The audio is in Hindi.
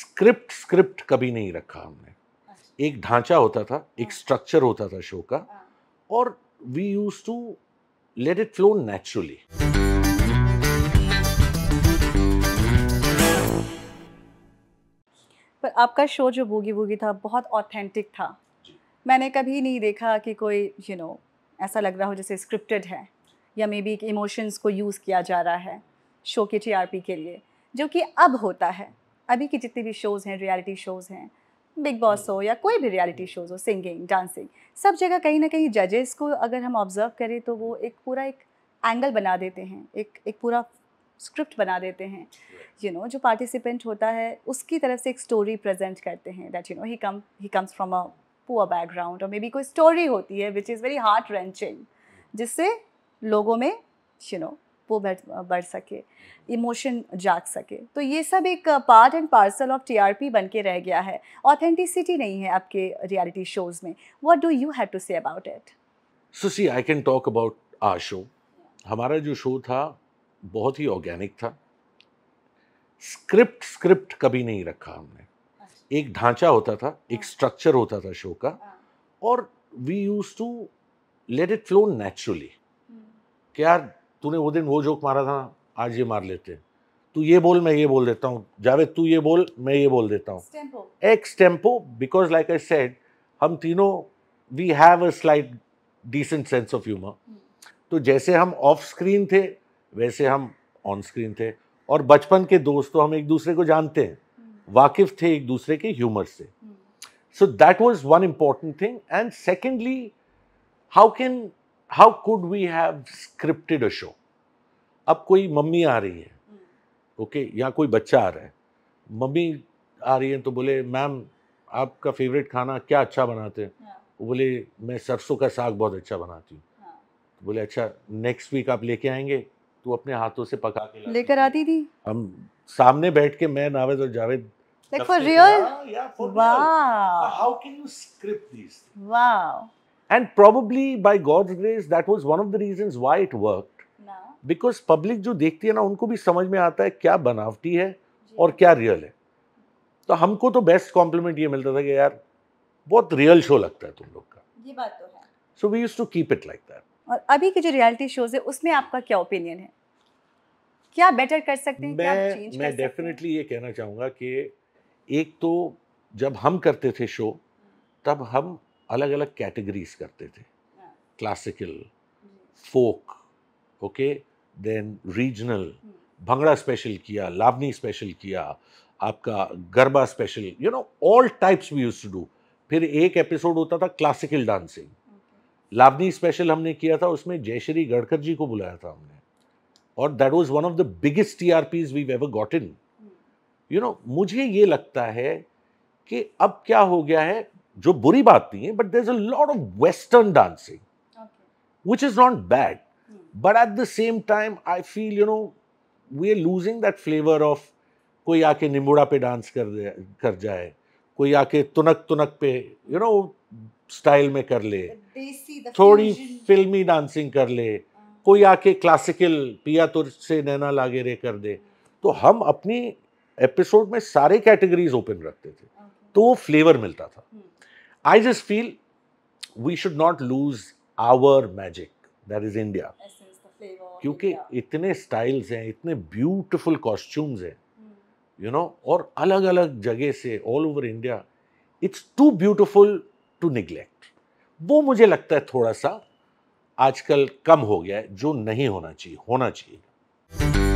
स्क्रिप्ट स्क्रिप्ट कभी नहीं रखा हमने अच्छा। एक ढांचा होता था एक स्ट्रक्चर हाँ। होता था शो का हाँ। और we use to let it flow naturally पर आपका शो जो बोगी बूगी था बहुत ऑथेंटिक था मैंने कभी नहीं देखा कि कोई यू you नो know, ऐसा लग रहा हो जैसे स्क्रिप्टेड है या मे बी इमोशंस को यूज़ किया जा रहा है शो के टीआरपी के लिए जो कि अब होता है अभी के जितने भी शोज़ हैं रियलिटी शोज़ हैं बिग बॉस हम्म। हो या कोई भी रियलिटी शोज़ हो सिंगिंग डांसिंग सब जगह कहीं ना कहीं जजेस को अगर हम ऑब्जर्व करें तो वो एक पूरा एक एंगल बना देते हैं एक एक पूरा स्क्रिप्ट बना देते हैं यू नो जो पार्टिसिपेंट होता है उसकी तरफ से एक स्टोरी प्रेजेंट करते हैं that you know he come he comes from a poor background और मे बी कोई स्टोरी होती है which is very heart wrenching लोगों में यू नो वो बढ़ बढ़ सके इमोशन जाग सके तो ये सब एक part and parcel of TRP बन के रह गया है ऑथेंटिसिटी नहीं है आपके रियलिटी शोज में what do you have to say about it सुशी I can talk about our show हमारा जो शो था बहुत ही ऑर्गेनिक था स्क्रिप्ट स्क्रिप्ट कभी नहीं रखा हमने अच्छा। एक ढांचा होता था एक स्ट्रक्चर हाँ। होता था शो का हाँ। और we use to let it flow naturally यार तूने वो दिन वो जोक मारा था आज ये मार लेते तू ये बोल मैं ये बोल देता हूँ जावेद तू ये बोल मैं ये बोल देता हूँ extempore because like I said हम तीनों we have a slight decent sense of humour तो जैसे हम ऑफ स्क्रीन थे वैसे हम ऑन स्क्रीन थे और बचपन के दोस्त तो हम एक दूसरे को जानते हैं hmm. वाकिफ थे एक दूसरे के ह्यूमर से so that was one important thing and secondly how can how could we have scripted a show अब कोई मम्मी आ रही है ओके okay, या कोई बच्चा आ रहा है मम्मी आ रही है तो बोले मैम आपका फेवरेट खाना क्या अच्छा बनाते हैं हाँ। वो बोले मैं सरसों का साग बहुत अच्छा बनाती हूँ yeah. हाँ। तो बोले अच्छा नेक्स्ट वीक आप लेके आएंगे तो अपने हाथों से पका के लेकर आती थी हम सामने बैठ के मैं नावेद और Javed like for real yeah, हाँ, yeah for wow real. how can you script these wow and probably by God's grace, that was one of the reasons why it worked. Because public जो देखती है ना उनको भी समझ में आता है क्या बनावटी है और क्या रियल है तो हमको तो बेस्ट कॉम्प्लीमेंट ये मिलता था कि यार बहुत रियल शो लगता है तुम लोग का ये बात तो है so we use to keep it like that और अभी के जो रियलिटी शोज है उसमें आपका क्या ओपिनियन है क्या बेटर कर सकते हैं मैं, क्या मैं डेफिनेटली ये कहना चाहूंगा कि एक तो जब हम करते थे शो तब हम अलग अलग कैटेगरीज करते थे classical folk okay then regional bhangra special किया लाभनी स्पेशल किया आपका garba special you know all types we use to do फिर एक एपिसोड होता था क्लासिकल डांसिंग लाभनी स्पेशल हमने किया था उसमें जयश्री गडकर जी को बुलाया था हमने और that was one of the biggest T R Ps we ever got in you know मुझे ये लगता है कि अब क्या हो गया है जो बुरी बात नहीं है but there a lot of western dancing which is not bad but at the same time I feel you know we are losing that flavour of कोई आके निम्बुड़ा पे डांस कर कर जाए कोई आके तुनक तुनक पे यू नो स्टाइल में कर ले थोड़ी फिल्मी डांसिंग कर ले हाँ। कोई आके क्लासिकल पिया तुर तो से नैना लागे रे कर दे तो हम अपनी एपिसोड में सारे कैटेगरीज ओपन रखते थे तो वो फ्लेवर मिलता था hmm. I just feel we should not lose our magic, that is India. क्योंकि इतने स्टाइल्स हैं इतने ब्यूटीफुल कॉस्ट्यूम्स हैं यू hmm. नो और अलग अलग जगह से all over India it's too beautiful to neglect वो मुझे लगता है थोड़ा सा आजकल कम हो गया है जो नहीं होना चाहिए होना चाहिए